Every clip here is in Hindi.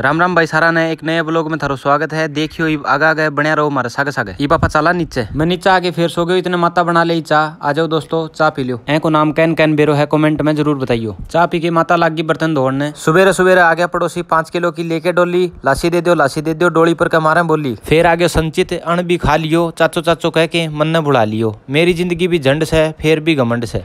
राम राम भाई सारा ने एक नए ब्लॉग में थारो स्वागत है देखियो आगा गए बने रहो मारे सागे सागे ई पापा चला नीचे मैं नीचे आके फिर सो गयो इतने माता बना ले चाह आ जाओ दोस्तों चाह पी लियो ए को नाम कैन कैन बेरो है कमेंट में जरूर बताइयो चाह पी के माता लागी बर्तन धोने सुबेरे सुबेरे आ गया पड़ोसी पांच किलो की लेके डोली लाशी दे दो लाशी दे दो डोली पर कमारे बोली फिर आगे संचित अण भी खा लियो चाचो चाचो कह के मन ने बुला लियो मेरी जिंदगी भी झंड से फिर भी घमंड से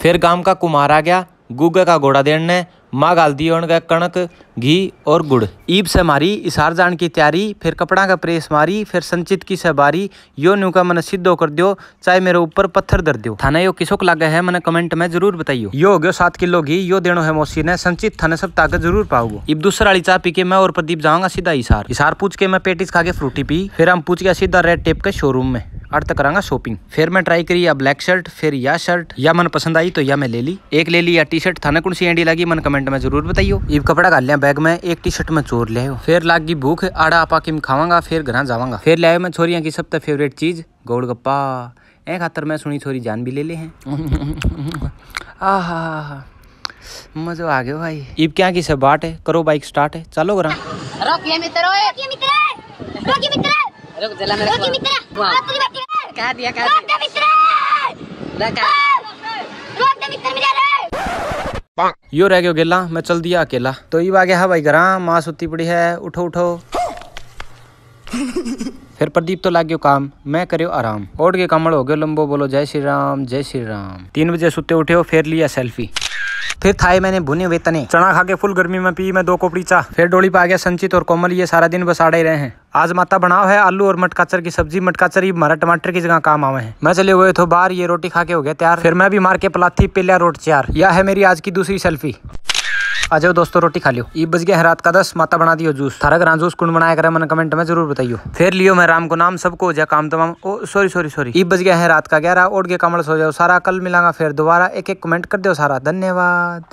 फिर गाम का कुमार आ गया गुग का घोड़ा देने माँ गाल दी उनका कणक घी और गुड़ ईब से मारी इशार जान की तैयारी फिर कपड़ा का प्रेस मारी फिर संचित की सबारी यो न्यू का मन सिद्धो कर दियो चाहे मेरे ऊपर पत्थर दर दियो थाना यो किसोक लागे है मैंने कमेंट में जरूर बताइयो यो हो गयो सात किलो घी यो देनो है मौसी ने संचित थाने सब ताकत जरूर पाओगे इब दूसरा वाली चाह पी के मैं और प्रदीप जाऊंगा सीधा इशार इशार पूछ के मैं पेटिस खा के फ्रूटी पी फिर हम पूछ गया सीधा रेड टेप के शोरूम में अर्थ करांगा शॉपिंग फिर मैं ट्राई करी या ब्लैक शर्ट फिर या शर्ट या मन पसंद आई तो या मैं ले ली एक ले ली या टी शर्ट थाना कौन सी एंडी लगी मन कमेंट में जरूर बताइयो ईब कपड़ा गाल लिया बैग में एक टी शर्ट में चोर लिया फिर लाग गई भूख आड़ा आपा किम खावांगा फिर घर जावा फिर लिया मैं छोरिया की सबसे फेवरेट चीज गोड़ गप्पा ए खातर मैं सुनी छोरी जान भी ले ले हैं मजो आ गयो भाई ईब क्या की सब बाट है करो बाइक स्टार्ट है चलो करा रोकिए मित्रों रोकिए मित्रों रोकिए मित्रों रोकिए मित्रों आप पूरी तो बात दिया ah! यो रह गयो अकेला मैं चल दिया अकेला तो ये आ गया है भाई ग्राम माँ सुती पड़ी है उठो उठो फिर प्रदीप तो लाग्यो काम मैं करियो आराम ओढ़ के कमल हो गयो लंबो बोलो जय श्री राम जय श्री राम तीन बजे सुते उठे हो फिर लिया सेल्फी फिर थाए मैंने भुने हुए तने चना खा के फुल गर्मी में पी मैं दो कोपड़ी चा फिर डोली पा गया संचित और कोमल ये सारा दिन बस आड़े रहे हैं आज माता बनाओ है आलू और मटकाचर की सब्जी मटकाचर ये हमारा टमाटर की जगह काम आवे हैं मैं चले हुए तो बाहर ये रोटी खा के हो गया तैयार फिर मैं भी मार के पलाथी पेलिया रोट चार यह है मेरी आज की दूसरी सेल्फी आ जाओ दोस्तों रोटी खा लियो ये बज गया है रात का दस माता बना दियो जूस थारा ग्रां जूस कौन बनाया करे मैंने कमेंट में जरूर बताइयो फिर लियो मैं राम को नाम सबको हो जाए काम तमाम ओ सॉरी सॉरी सॉरी ये बज गया है रात का ग्यारह ओढ़ गया कमल सो जाओ सारा कल मिलांगा फिर दोबारा एक एक कमेंट कर दो सारा धन्यवाद